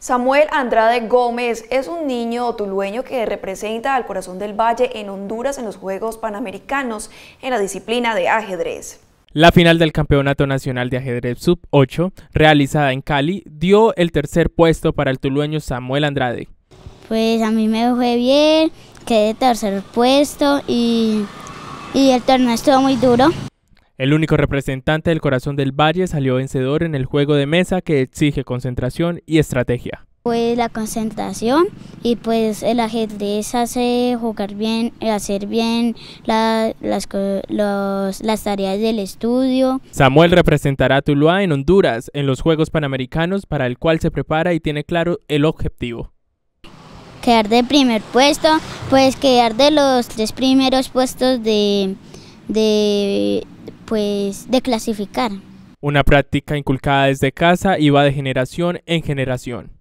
Samuel Andrade Gómez es un niño tulueño que representa al corazón del valle en Honduras en los Juegos Panamericanos en la disciplina de ajedrez. La final del Campeonato Nacional de Ajedrez Sub-8, realizada en Cali, dio el tercer puesto para el tulueño Samuel Andrade. Pues a mí me fue bien, quedé tercer puesto y, y el torneo estuvo muy duro. El único representante del corazón del Valle salió vencedor en el juego de mesa que exige concentración y estrategia. Pues la concentración y pues el ajedrez hace jugar bien, hacer bien las, tareas del estudio. Samuel representará a Tuluá en Honduras en los Juegos Panamericanos para el cual se prepara y tiene claro el objetivo. Quedar de primer puesto, pues quedar de los tres primeros puestos de pues de clasificar. Una práctica inculcada desde casa y va de generación en generación.